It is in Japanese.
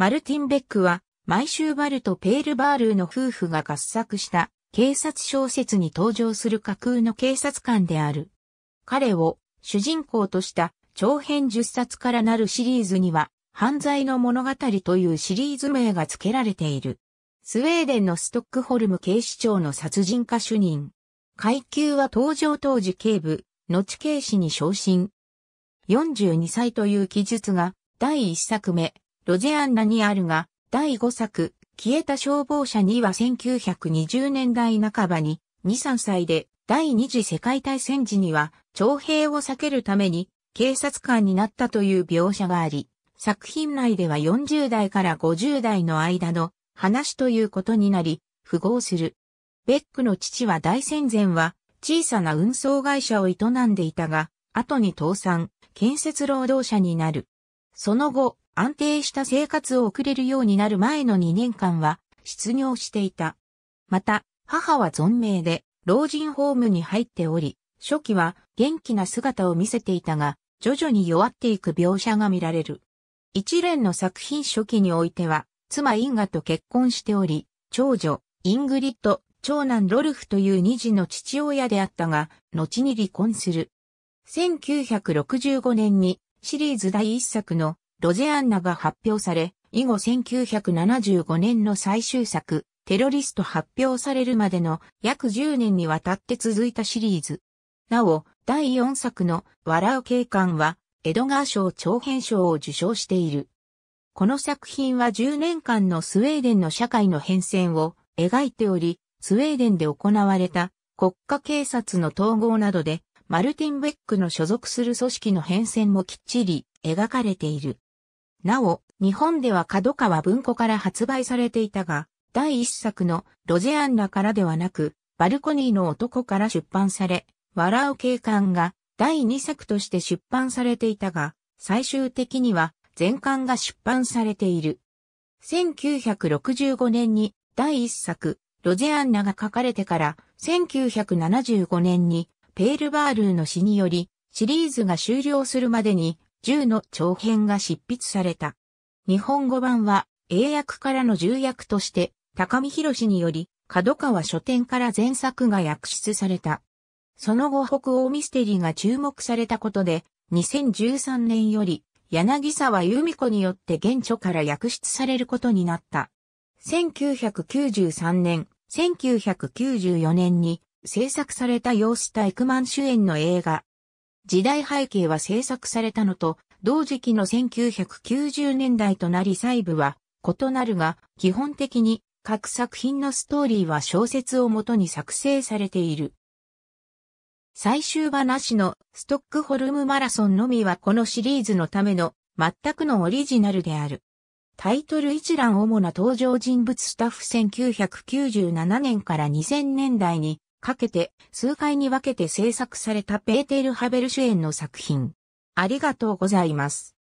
マルティン・ベックは、毎週バルとペールバールーの夫婦が合作した警察小説に登場する架空の警察官である。彼を主人公とした長編10冊からなるシリーズには、犯罪の物語というシリーズ名が付けられている。スウェーデンのストックホルム警視庁の殺人課主任。階級は登場当時警部、後警視に昇進。42歳という記述が第1作目、ロゼアンナにあるが、第5作、消えた消防車には1920年代半ばに、2、3歳で、第二次世界大戦時には、徴兵を避けるために、警察官になったという描写があり、作品内では40代から50代の間の話ということになり、符合する。ベックの父は大戦前は小さな運送会社を営んでいたが、後に倒産、建設労働者になる。その後、安定した生活を送れるようになる前の2年間は失業していた。また、母は存命で老人ホームに入っており、初期は元気な姿を見せていたが、徐々に弱っていく描写が見られる。一連の作品初期においては、妻インガと結婚しており、長女、イングリッド、長男ロルフという二児の父親であったが、後に離婚する。1965年にシリーズ第一作のロゼアンナが発表され、以後1975年の最終作、テロリスト発表されるまでの約10年にわたって続いたシリーズ。なお、第4作の笑う警官は、エドガー賞長編賞を受賞している。この作品は10年間のスウェーデンの社会の変遷を描いており、スウェーデンで行われた国家警察の統合などで、マルティン・ベックの所属する組織の変遷もきっちり描かれている。なお、日本では角川文庫から発売されていたが、第一作のロゼアンナからではなく、バルコニーの男から出版され、笑う警官が第二作として出版されていたが、最終的には全巻が出版されている。1965年に第一作、ロゼアンナが書かれてから、1975年にペールバールーの死により、シリーズが終了するまでに10の長編が執筆された。日本語版は英訳からの重役として高見博により角川書店から前作が訳出された。その後北欧ミステリーが注目されたことで2013年より柳沢由美子によって現著から訳出されることになった。1993年、1994年に制作された様子体タイクマン主演の映画、時代背景は制作されたのと、同時期の1990年代となり細部は異なるが、基本的に各作品のストーリーは小説をもとに作成されている。最終話のストックホルムマラソンのみはこのシリーズのための全くのオリジナルである。タイトル一覧主な登場人物スタッフ1997年から2000年代にかけて数回に分けて制作されたペーテル・ハベル主演の作品。ありがとうございます。